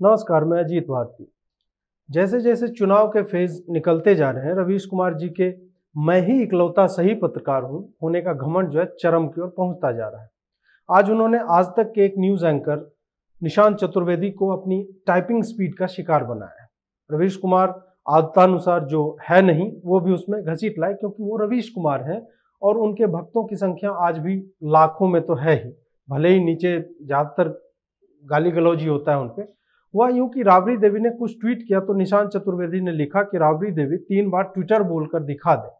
नमस्कार मैं अजीत भारती जैसे जैसे चुनाव के फेज निकलते जा रहे हैं रवीश कुमार जी के मैं ही इकलौता सही पत्रकार हूं होने का घमंड जो है चरम की ओर पहुंचता जा रहा है आज उन्होंने आज तक के एक न्यूज एंकर निशांत चतुर्वेदी को अपनी टाइपिंग स्पीड का शिकार बनाया है रवीश कुमार आदतानुसार जो है नहीं वो भी उसमें घसीट लाए क्योंकि वो रवीश कुमार हैं और उनके भक्तों की संख्या आज भी लाखों में तो है ही भले ही नीचे ज़्यादातर गाली गलौजी होता है उन पर हुआ यूं कि राबड़ी देवी ने कुछ ट्वीट किया तो निशान चतुर्वेदी ने लिखा कि राबड़ी देवी तीन बार ट्विटर बोलकर दिखा दे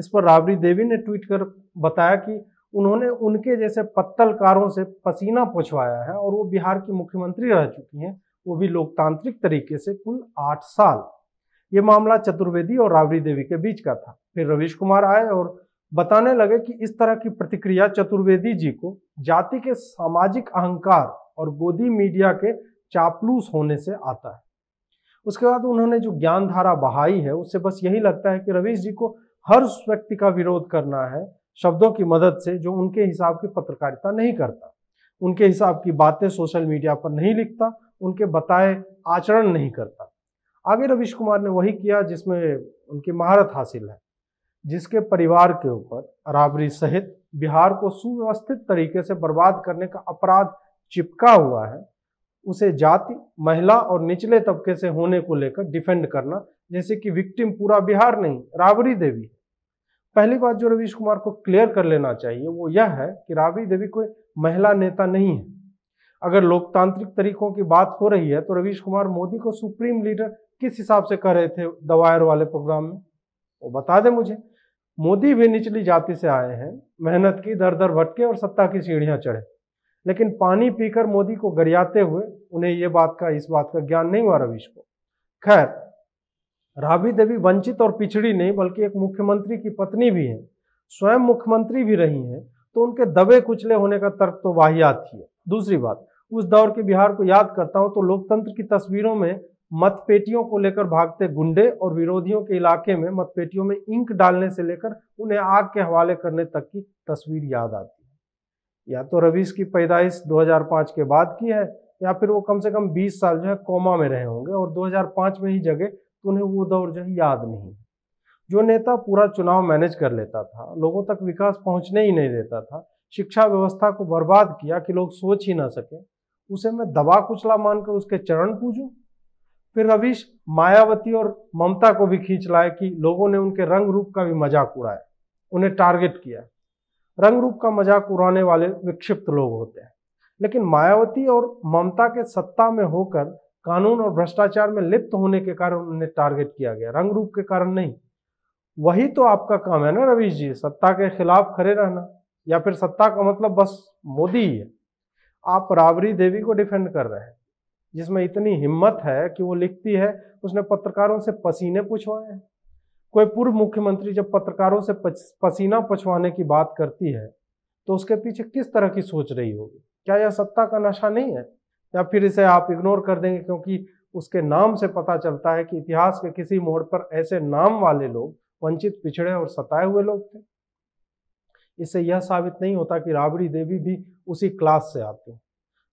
इस पर राबड़ी देवी ने ट्वीट कर बताया कि उन्होंने उनके जैसे पत्तलकारों से पसीना पहुँचवाया है और वो बिहार की मुख्यमंत्री रह चुकी हैं वो भी लोकतांत्रिक तरीके से कुल आठ साल ये मामला चतुर्वेदी और राबड़ी देवी के बीच का था फिर रवीश कुमार आए और बताने लगे कि इस तरह की प्रतिक्रिया चतुर्वेदी जी को जाति के सामाजिक अहंकार और गोदी मीडिया के चापलूस होने से आता है उसके बाद उन्होंने जो ज्ञान धारा बहाई है उससे बस यही लगता है कि रवीश जी को हर उस व्यक्ति का विरोध करना है शब्दों की मदद से जो उनके हिसाब की पत्रकारिता नहीं करता उनके हिसाब की बातें सोशल मीडिया पर नहीं लिखता उनके बताए आचरण नहीं करता आगे रविश कुमार ने वही किया जिसमें उनकी महारत हासिल है जिसके परिवार के ऊपर राबरी सहित बिहार को सुव्यवस्थित तरीके से बर्बाद करने का अपराध चिपका हुआ है उसे जाति महिला और निचले तबके से होने को लेकर डिफेंड करना जैसे कि विक्टिम पूरा बिहार नहीं राबड़ी देवी पहली बात जो रवीश कुमार को क्लियर कर लेना चाहिए वो यह है कि राबड़ी देवी कोई महिला नेता नहीं है अगर लोकतांत्रिक तरीकों की बात हो रही है तो रवीश कुमार मोदी को सुप्रीम लीडर किस हिसाब से कर रहे थे दवायर वाले प्रोग्राम में वो बता दें मुझे मोदी भी निचली जाति से आए हैं मेहनत की दर दर भटके और सत्ता की सीढ़ियां चढ़े लेकिन पानी पीकर मोदी को गरियाते हुए उन्हें ये बात का इस बात का ज्ञान नहीं हुआ रवीश को खैर राबी देवी वंचित और पिछड़ी नहीं बल्कि एक मुख्यमंत्री की पत्नी भी हैं स्वयं मुख्यमंत्री भी रही हैं तो उनके दबे कुचले होने का तर्क तो वाहियात ही है दूसरी बात उस दौर के बिहार को याद करता हूं तो लोकतंत्र की तस्वीरों में मतपेटियों को लेकर भागते गुंडे और विरोधियों के इलाके में मतपेटियों में इंक डालने से लेकर उन्हें आग के हवाले करने तक की तस्वीर याद आती या तो रवीश की पैदाइश 2005 के बाद की है या फिर वो कम से कम 20 साल जो है कोमा में रहे होंगे और 2005 में ही जगे तो उन्हें वो दौर जो है याद नहीं जो नेता पूरा चुनाव मैनेज कर लेता था लोगों तक विकास पहुंचने ही नहीं देता था शिक्षा व्यवस्था को बर्बाद किया कि लोग सोच ही ना सके उसे मैं दबा कुचला मानकर उसके चरण पूजू फिर रवीश मायावती और ममता को भी खींच लाए कि लोगों ने उनके रंग रूप का भी मजाक उड़ाया उन्हें टारगेट किया रंग रूप का मजाक उड़ाने वाले विक्षिप्त लोग होते हैं लेकिन मायावती और ममता के सत्ता में होकर कानून और भ्रष्टाचार में लिप्त होने के कारण उन्हें टारगेट किया गया रंग रूप के कारण नहीं वही तो आपका काम है ना रवीश जी सत्ता के खिलाफ खड़े रहना या फिर सत्ता का मतलब बस मोदी ही है आप राबरी देवी को डिफेंड कर रहे हैं जिसमें इतनी हिम्मत है कि वो लिखती है उसने पत्रकारों से पसीने पूछवाए हैं कोई पूर्व मुख्यमंत्री जब पत्रकारों से पसीना पछवाने की बात करती है तो उसके पीछे किस तरह की सोच रही होगी क्या यह सत्ता का नशा नहीं है या फिर इसे आप इग्नोर कर देंगे क्योंकि उसके नाम से पता चलता है कि इतिहास के किसी मोड़ पर ऐसे नाम वाले लोग वंचित पिछड़े और सताए हुए लोग थे इससे यह साबित नहीं होता कि राबड़ी देवी भी उसी क्लास से आते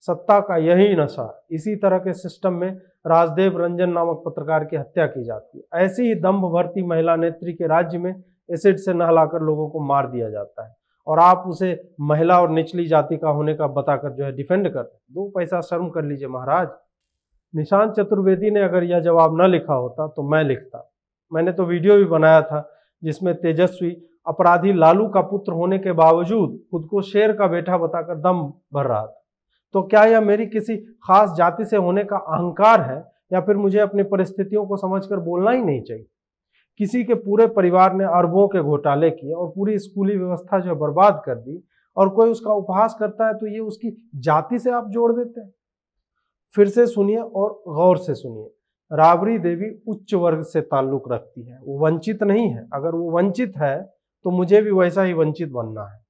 सत्ता का यही नशा इसी तरह के सिस्टम में राजदेव रंजन नामक पत्रकार की हत्या की जाती है ऐसी ही दम्भ भरती महिला नेत्री के राज्य में एसिड से नहलाकर लोगों को मार दिया जाता है और आप उसे महिला और निचली जाति का होने का बताकर जो है डिफेंड कर दो पैसा शर्म कर लीजिए महाराज निशान चतुर्वेदी ने अगर यह जवाब न लिखा होता तो मैं लिखता मैंने तो वीडियो भी बनाया था जिसमें तेजस्वी अपराधी लालू का पुत्र होने के बावजूद खुद को शेर का बेटा बताकर दम भर रहा था तो क्या यह मेरी किसी खास जाति से होने का अहंकार है या फिर मुझे अपनी परिस्थितियों को समझकर बोलना ही नहीं चाहिए किसी के पूरे परिवार ने अरबों के घोटाले किए और पूरी स्कूली व्यवस्था जो है बर्बाद कर दी और कोई उसका उपहास करता है तो ये उसकी जाति से आप जोड़ देते हैं फिर से सुनिए और गौर से सुनिए राबरी देवी उच्च वर्ग से ताल्लुक रखती है वो वंचित नहीं है अगर वो वंचित है तो मुझे भी वैसा ही वंचित बनना है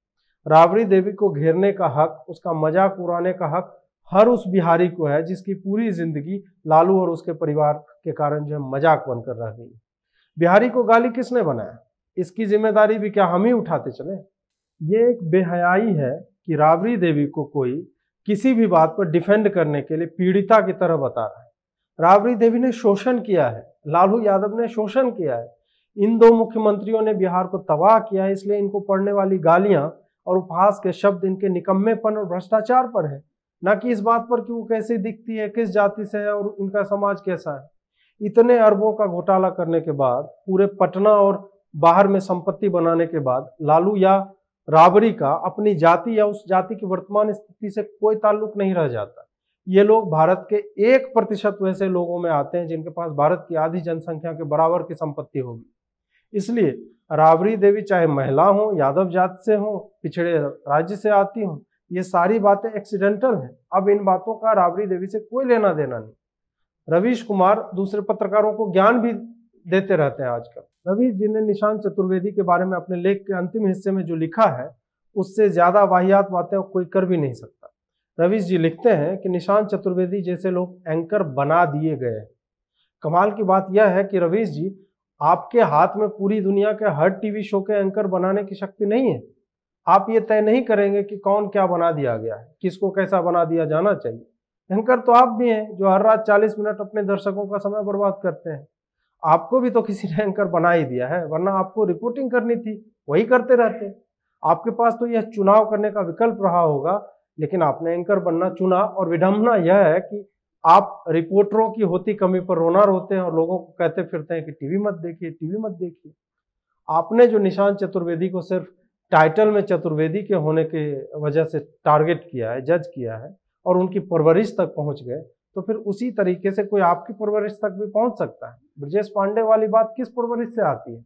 राबड़ी देवी को घेरने का हक उसका मजाक उड़ाने का हक हर उस बिहारी को है जिसकी पूरी जिंदगी लालू और उसके परिवार के कारण जो है मजाक बनकर रह गई बिहारी को गाली किसने बनाया इसकी जिम्मेदारी भी क्या हम ही उठाते चले ये एक बेहयाई है कि राबड़ी देवी को कोई किसी भी बात पर डिफेंड करने के लिए पीड़िता की तरह बता रहा है राबड़ी देवी ने शोषण किया है लालू यादव ने शोषण किया है इन दो मुख्यमंत्रियों ने बिहार को तबाह किया है इसलिए इनको पढ़ने वाली गालियां और उपहास के शब्द इनके निकम्मेपन और भ्रष्टाचार पर है न कि इस बात पर कि वो कैसे दिखती है किस जाति से है और उनका समाज कैसा है इतने अरबों का घोटाला करने के बाद पूरे पटना और बाहर में संपत्ति बनाने के बाद लालू या राबरी का अपनी जाति या उस जाति की वर्तमान स्थिति से कोई ताल्लुक नहीं रह जाता ये लोग भारत के एक प्रतिशत वैसे लोगों में आते हैं जिनके पास भारत की आधी जनसंख्या के बराबर की संपत्ति होगी इसलिए राबड़ी देवी चाहे महिला हो यादव जात से हो पिछड़े राज्य से आती हो ये सारी बातें एक्सीडेंटल हैं अब इन बातों का राबड़ी देवी से कोई लेना देना नहीं रवीश कुमार दूसरे पत्रकारों को ज्ञान भी देते रहते हैं आजकल रवीश जी ने निशान चतुर्वेदी के बारे में अपने लेख के अंतिम हिस्से में जो लिखा है उससे ज़्यादा वाहियात बातें कोई कर भी नहीं सकता रवीश जी लिखते हैं कि निशान चतुर्वेदी जैसे लोग एंकर बना दिए गए कमाल की बात यह है कि रवीश जी आपके हाथ में पूरी दुनिया के हर टीवी शो के एंकर बनाने की शक्ति नहीं है आप ये तय नहीं करेंगे कि कौन क्या बना दिया गया है किसको कैसा बना दिया जाना चाहिए एंकर तो आप भी हैं जो हर रात 40 मिनट अपने दर्शकों का समय बर्बाद करते हैं आपको भी तो किसी ने एंकर बना ही दिया है वरना आपको रिपोर्टिंग करनी थी वही करते रहते आपके पास तो यह चुनाव करने का विकल्प रहा होगा लेकिन आपने एंकर बनना चुना और विडम्बना यह है कि आप रिपोर्टरों की होती कमी पर रोना रोते हैं और लोगों को कहते फिरते हैं कि टीवी मत देखिए टीवी मत देखिए आपने जो निशान चतुर्वेदी को सिर्फ टाइटल में चतुर्वेदी के होने के वजह से टारगेट किया है जज किया है और उनकी परवरिश तक पहुंच गए तो फिर उसी तरीके से कोई आपकी परवरिश तक भी पहुंच सकता है ब्रजेश पांडे वाली बात किस परवरिश से आती है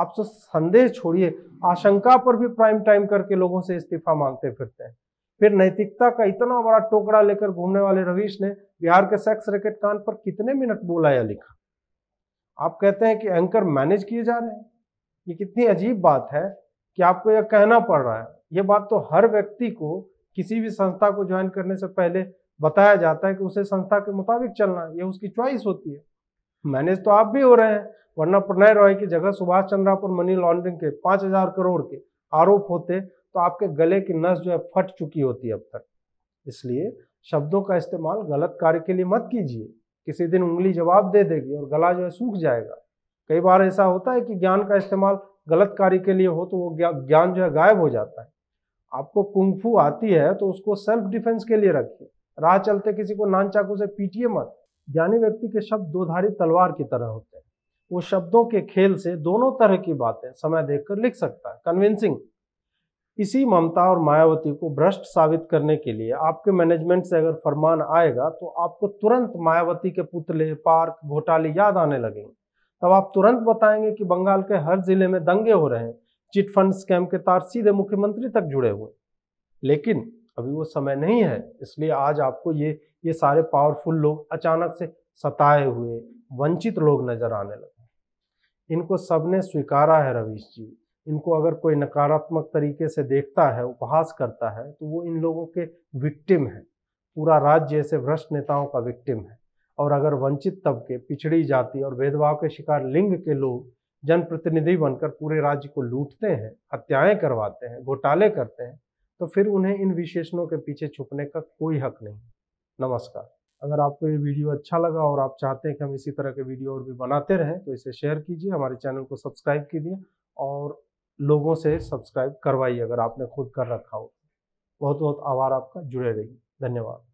आप तो संदेह छोड़िए आशंका पर भी प्राइम टाइम करके लोगों से इस्तीफा मांगते फिरते हैं फिर नैतिकता का इतना बड़ा टोकरा लेकर घूमने वाले रवीश ने बिहार के सेक्स रैकेट कांड पर कितने मिनट बोला या लिखा आप कहते हैं कि एंकर मैनेज किए जा रहे हैं ये कितनी अजीब बात है कि आपको यह कहना पड़ रहा है ये बात तो हर व्यक्ति को किसी भी संस्था को ज्वाइन करने से पहले बताया जाता है कि उसे संस्था के मुताबिक चलना है यह उसकी चॉइस होती है मैनेज तो आप भी हो रहे हैं वरना प्रणय रॉय की जगह सुभाष चंद्रा पर मनी लॉन्ड्रिंग के पांच हजार करोड़ के आरोप होते तो आपके गले की नस जो है फट चुकी होती है अब तक इसलिए शब्दों का इस्तेमाल गलत कार्य के लिए मत कीजिए किसी दिन उंगली जवाब दे देगी और गला जो है सूख जाएगा कई बार ऐसा होता है कि ज्ञान का इस्तेमाल गलत कार्य के लिए हो तो वो ज्ञान जो है गायब हो जाता है आपको कुंगफू आती है तो उसको सेल्फ डिफेंस के लिए रखिए राह चलते किसी को नान चाकू से पीटिए मत ज्ञानी व्यक्ति के शब्द दोधारी तलवार की तरह होते हैं वो शब्दों के खेल से दोनों तरह की बातें समय देखकर लिख सकता है कन्विंसिंग इसी ममता और मायावती को भ्रष्ट साबित करने के लिए आपके मैनेजमेंट से अगर फरमान आएगा तो आपको तुरंत मायावती के पुतले पार्क घोटाले याद आने लगेंगे तब आप तुरंत बताएंगे कि बंगाल के हर जिले में दंगे हो रहे हैं चिट फंड स्कैम के तार सीधे मुख्यमंत्री तक जुड़े हुए लेकिन अभी वो समय नहीं है इसलिए आज आपको ये ये सारे पावरफुल लोग अचानक से सताए हुए वंचित लोग नजर आने लगे इनको सबने स्वीकारा है रवीश जी इनको अगर कोई नकारात्मक तरीके से देखता है उपहास करता है तो वो इन लोगों के विक्टिम है पूरा राज्य ऐसे भ्रष्ट नेताओं का विक्टिम है और अगर वंचित तबके पिछड़ी जाति और भेदभाव के शिकार लिंग के लोग जनप्रतिनिधि बनकर पूरे राज्य को लूटते हैं हत्याएं करवाते हैं घोटाले करते हैं तो फिर उन्हें इन विशेषणों के पीछे छुपने का कोई हक नहीं नमस्कार अगर आपको ये वीडियो अच्छा लगा और आप चाहते हैं कि हम इसी तरह के वीडियो और भी बनाते रहें तो इसे शेयर कीजिए हमारे चैनल को सब्सक्राइब कीजिए और लोगों से सब्सक्राइब करवाइए अगर आपने खुद कर रखा हो बहुत बहुत आभार आपका जुड़े रहिए धन्यवाद